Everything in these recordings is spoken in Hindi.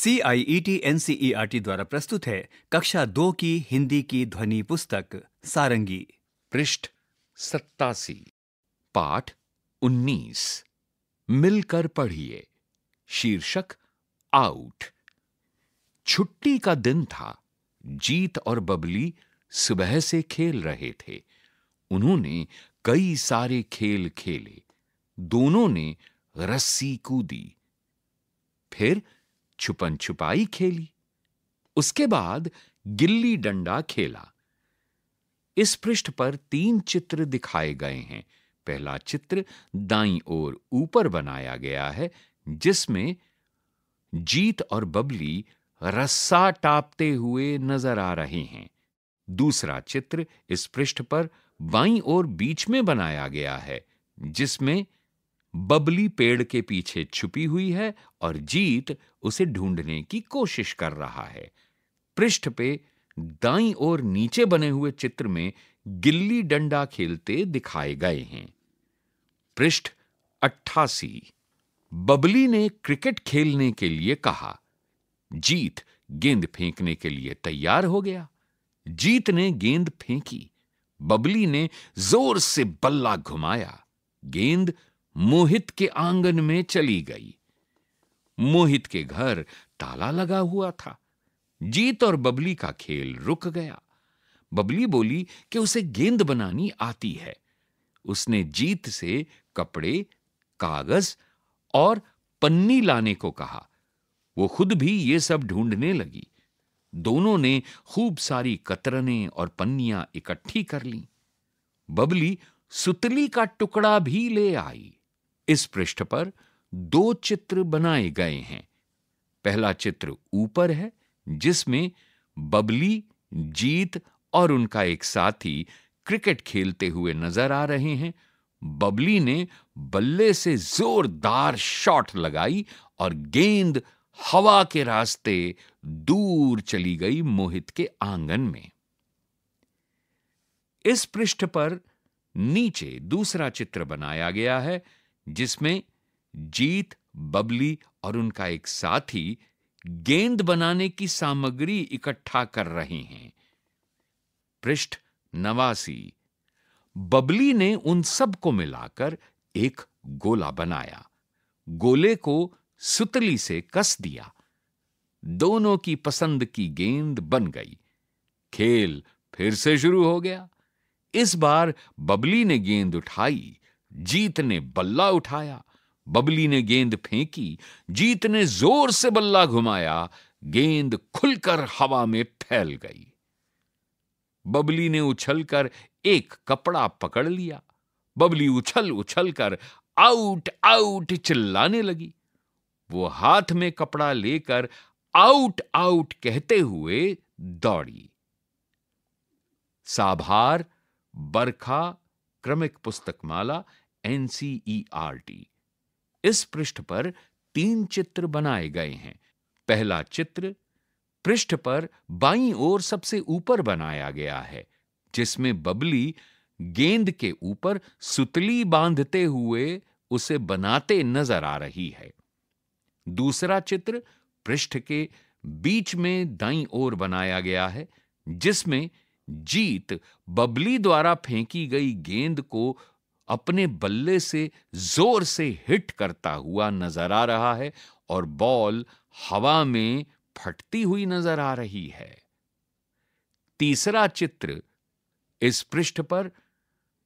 C I E T N C E R T द्वारा प्रस्तुत है कक्षा दो की हिंदी की ध्वनि पुस्तक सारंगी पृष्ठ सत्तासी पाठ उन्नीस मिलकर पढ़िए शीर्षक आउट छुट्टी का दिन था जीत और बबली सुबह से खेल रहे थे उन्होंने कई सारे खेल खेले दोनों ने रस्सी कूदी फिर छुपन छुपाई खेली उसके बाद गिल्ली डंडा खेला इस पृष्ठ पर तीन चित्र दिखाए गए हैं पहला चित्र दाई ओर ऊपर बनाया गया है जिसमें जीत और बबली रस्सा टापते हुए नजर आ रहे हैं दूसरा चित्र इस पृष्ठ पर बाई ओर बीच में बनाया गया है जिसमें बबली पेड़ के पीछे छुपी हुई है और जीत उसे ढूंढने की कोशिश कर रहा है पृष्ठ पे दाई ओर नीचे बने हुए चित्र में गिल्ली डंडा खेलते दिखाए गए हैं पृष्ठ अट्ठासी बबली ने क्रिकेट खेलने के लिए कहा जीत गेंद फेंकने के लिए तैयार हो गया जीत ने गेंद फेंकी बबली ने जोर से बल्ला घुमाया गेंद मोहित के आंगन में चली गई मोहित के घर ताला लगा हुआ था जीत और बबली का खेल रुक गया बबली बोली कि उसे गेंद बनानी आती है उसने जीत से कपड़े कागज और पन्नी लाने को कहा वो खुद भी ये सब ढूंढने लगी दोनों ने खूब सारी कतरने और पन्नियां इकट्ठी कर ली बबली सुतली का टुकड़ा भी ले आई इस पृष्ठ पर दो चित्र बनाए गए हैं पहला चित्र ऊपर है जिसमें बबली जीत और उनका एक साथी क्रिकेट खेलते हुए नजर आ रहे हैं बबली ने बल्ले से जोरदार शॉट लगाई और गेंद हवा के रास्ते दूर चली गई मोहित के आंगन में इस पृष्ठ पर नीचे दूसरा चित्र बनाया गया है जिसमें जीत बबली और उनका एक साथी गेंद बनाने की सामग्री इकट्ठा कर रहे हैं पृष्ठ नवासी बबली ने उन सब को मिलाकर एक गोला बनाया गोले को सुतली से कस दिया दोनों की पसंद की गेंद बन गई खेल फिर से शुरू हो गया इस बार बबली ने गेंद उठाई जीत ने बल्ला उठाया बबली ने गेंद फेंकी जीत ने जोर से बल्ला घुमाया गेंद खुलकर हवा में फैल गई बबली ने उछलकर एक कपड़ा पकड़ लिया बबली उछल उछल कर आउट आउट चिल्लाने लगी वो हाथ में कपड़ा लेकर आउट आउट कहते हुए दौड़ी साभार बरखा क्रमिक पुस्तकमाला एनसीईआरटी e इस पृष्ठ पर तीन चित्र बनाए गए हैं पहला चित्र पृष्ठ पर बाई ओर सबसे ऊपर बनाया गया है जिसमें बबली गेंद के ऊपर सुतली बांधते हुए उसे बनाते नजर आ रही है दूसरा चित्र पृष्ठ के बीच में दाई ओर बनाया गया है जिसमें जीत बबली द्वारा फेंकी गई गेंद को अपने बल्ले से जोर से हिट करता हुआ नजर आ रहा है और बॉल हवा में फटती हुई नजर आ रही है तीसरा चित्र इस पृष्ठ पर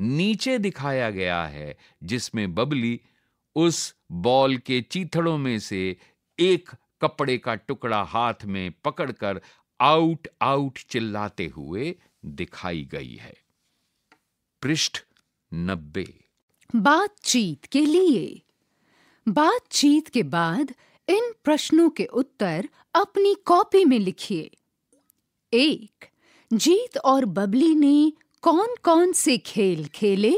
नीचे दिखाया गया है जिसमें बबली उस बॉल के चीथड़ों में से एक कपड़े का टुकड़ा हाथ में पकड़कर आउट आउट चिल्लाते हुए दिखाई गई है पृष्ठ नब्बे बातचीत के लिए बातचीत के बाद इन प्रश्नों के उत्तर अपनी कॉपी में लिखिए एक जीत और बबली ने कौन कौन से खेल खेले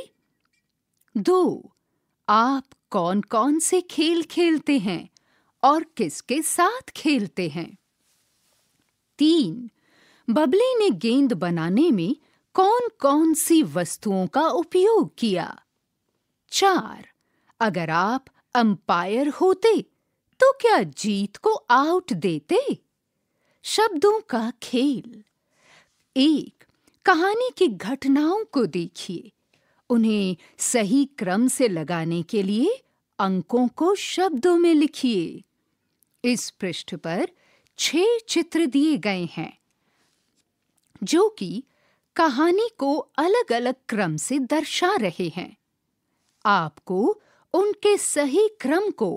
दो आप कौन कौन से खेल खेलते हैं और किसके साथ खेलते हैं तीन बबली ने गेंद बनाने में कौन कौन सी वस्तुओं का उपयोग किया चार अगर आप अंपायर होते तो क्या जीत को आउट देते शब्दों का खेल एक कहानी की घटनाओं को देखिए उन्हें सही क्रम से लगाने के लिए अंकों को शब्दों में लिखिए इस पृष्ठ पर छह चित्र दिए गए हैं जो कि कहानी को अलग अलग क्रम से दर्शा रहे हैं आपको उनके सही क्रम को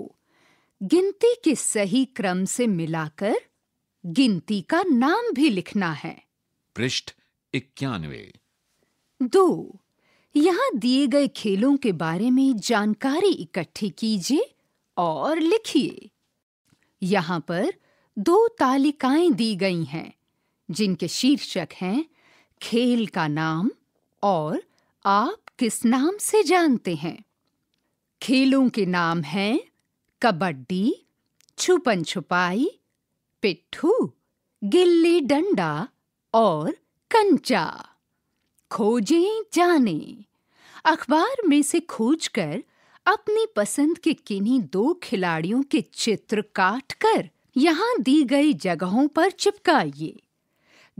गिनती के सही क्रम से मिलाकर गिनती का नाम भी लिखना है पृष्ठ इक्यानवे दो यहाँ दिए गए खेलों के बारे में जानकारी इकट्ठी कीजिए और लिखिए यहाँ पर दो तालिकाएं दी गई हैं जिनके शीर्षक हैं खेल का नाम और आप किस नाम से जानते हैं खेलों के नाम हैं कबड्डी छुपन छुपाई पिट्ठू गिल्ली डंडा और कंचा खोजें जाने अखबार में से खोजकर अपनी पसंद के किन्हीं दो खिलाड़ियों के चित्र काटकर यहाँ दी गई जगहों पर चिपकाइए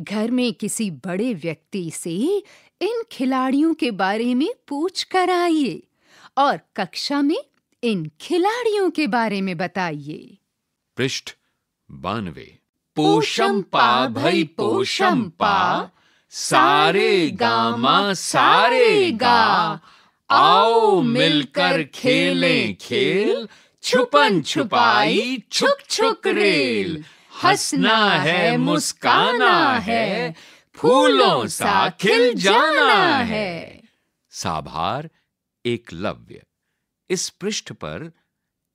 घर में किसी बड़े व्यक्ति से इन खिलाड़ियों के बारे में पूछ कर आइए और कक्षा में इन खिलाड़ियों के बारे में बताइए पृष्ठ बानवे पोषम पा भई पोषम पा सारे गामा सारे गा आओ मिलकर खेलें खेल छुपन छुपाई छुक छुक रेल हंसना है मुस्काना है फूलों सा खिल जाना है साभार लव्य इस पृष्ठ पर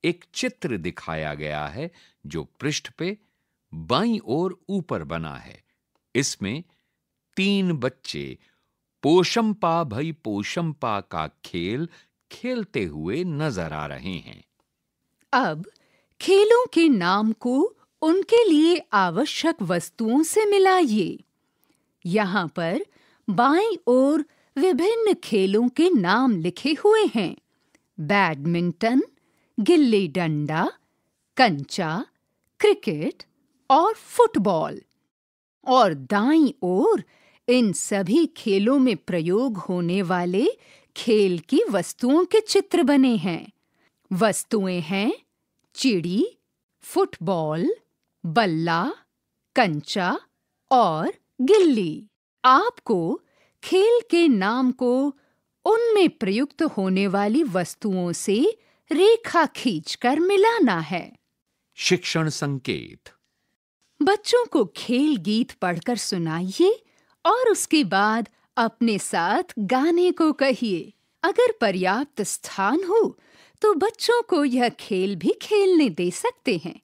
एक चित्र दिखाया गया है जो पृष्ठ पे बाई ओर ऊपर बना है इसमें तीन बच्चे पोशंपा भई पोशंपा का खेल खेलते हुए नजर आ रहे हैं अब खेलों के नाम को उनके लिए आवश्यक वस्तुओं से मिलाइए यहाँ पर बाईं ओर विभिन्न खेलों के नाम लिखे हुए हैं बैडमिंटन गिल्ली डंडा कंचा क्रिकेट और फुटबॉल और दाईं ओर इन सभी खेलों में प्रयोग होने वाले खेल की वस्तुओं के चित्र बने हैं वस्तुएं हैं चिड़ी फुटबॉल बल्ला कंचा और गिल्ली आपको खेल के नाम को उनमें प्रयुक्त होने वाली वस्तुओं से रेखा खींचकर मिलाना है शिक्षण संकेत बच्चों को खेल गीत पढ़कर सुनाइए और उसके बाद अपने साथ गाने को कहिए अगर पर्याप्त स्थान हो तो बच्चों को यह खेल भी खेलने दे सकते हैं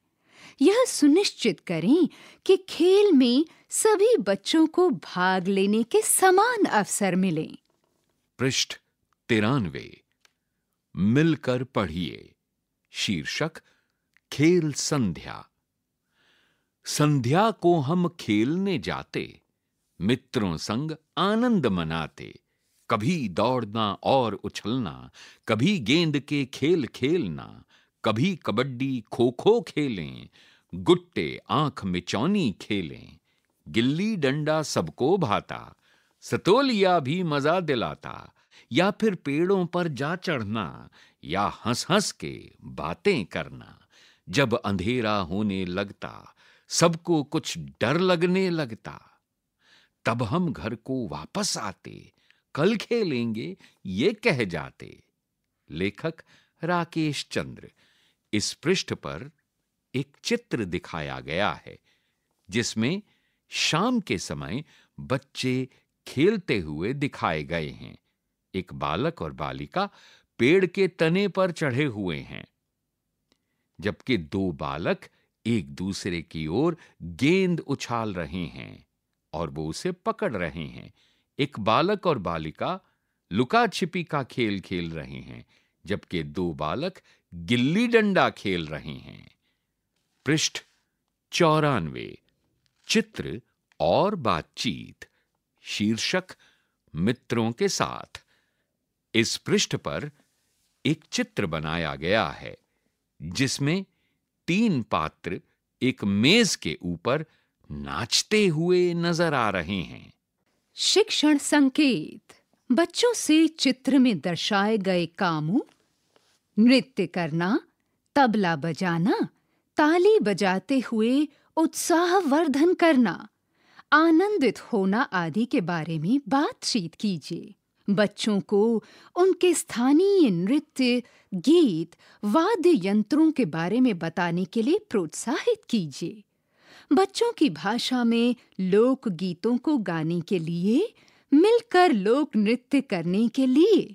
यह सुनिश्चित करें कि खेल में सभी बच्चों को भाग लेने के समान अवसर मिले पृष्ठ तिरानवे मिलकर पढ़िए शीर्षक खेल संध्या संध्या को हम खेलने जाते मित्रों संग आनंद मनाते कभी दौड़ना और उछलना कभी गेंद के खेल खेलना कभी कबड्डी खो खो खेलें गुट्टे आंख मिचौनी खेलें गिल्ली डंडा सबको भाता सतोलिया भी मजा दिलाता या फिर पेड़ों पर जा चढ़ना या हंस हंस के बातें करना जब अंधेरा होने लगता सबको कुछ डर लगने लगता तब हम घर को वापस आते कल खेलेंगे ये कह जाते लेखक राकेश चंद्र इस पृष्ठ पर एक चित्र दिखाया गया है जिसमें शाम के समय बच्चे खेलते हुए दिखाए गए हैं एक बालक और बालिका पेड़ के तने पर चढ़े हुए हैं जबकि दो बालक एक दूसरे की ओर गेंद उछाल रहे हैं और वो उसे पकड़ रहे हैं एक बालक और बालिका लुका छिपी का खेल खेल रहे हैं जबकि दो बालक गिल्ली डंडा खेल रहे हैं पृष्ठ चौरानवे चित्र और बातचीत शीर्षक मित्रों के साथ इस पृष्ठ पर एक चित्र बनाया गया है जिसमें तीन पात्र एक मेज के ऊपर नाचते हुए नजर आ रहे हैं शिक्षण संकेत बच्चों से चित्र में दर्शाए गए कामों नृत्य करना तबला बजाना ताली बजाते हुए उत्साह वर्धन करना आनंदित होना आदि के बारे में बातचीत कीजिए बच्चों को उनके स्थानीय नृत्य गीत वाद्य यंत्रों के बारे में बताने के लिए प्रोत्साहित कीजिए बच्चों की भाषा में लोक गीतों को गाने के लिए मिलकर लोक नृत्य करने के लिए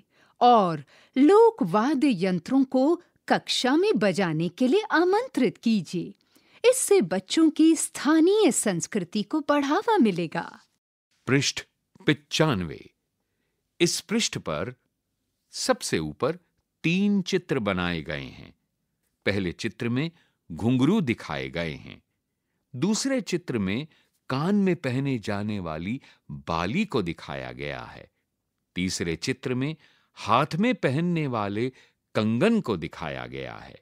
और लोक वाद्य यंत्रों को कक्षा में बजाने के लिए आमंत्रित कीजिए इससे बच्चों की स्थानीय संस्कृति को बढ़ावा मिलेगा पृष्ठ पिचानवे इस पृष्ठ पर सबसे ऊपर तीन चित्र बनाए गए हैं पहले चित्र में घुंगरू दिखाए गए हैं दूसरे चित्र में कान में पहने जाने वाली बाली को दिखाया गया है तीसरे चित्र में हाथ में पहनने वाले कंगन को दिखाया गया है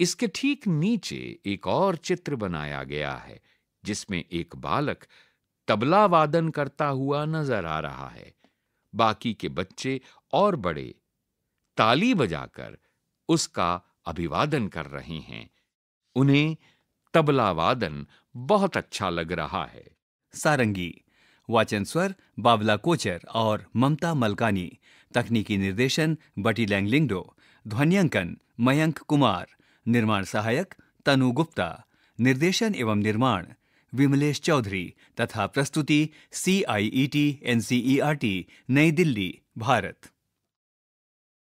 इसके ठीक नीचे एक और चित्र बनाया गया है जिसमें एक बालक तबला वादन करता हुआ नजर आ रहा है बाकी के बच्चे और बड़े ताली बजाकर उसका अभिवादन कर रहे हैं उन्हें तबला वादन बहुत अच्छा लग रहा है सारंगी वाचन स्वर बाबला कोचर और ममता मलकानी तकनीकी निर्देशन बटी लैंगलिंगडो ध्वनियांकन मयंक कुमार निर्माण सहायक तनु गुप्ता निर्देशन एवं निर्माण विमलेश चौधरी तथा प्रस्तुति C I E T N C E R T New Delhi Bharat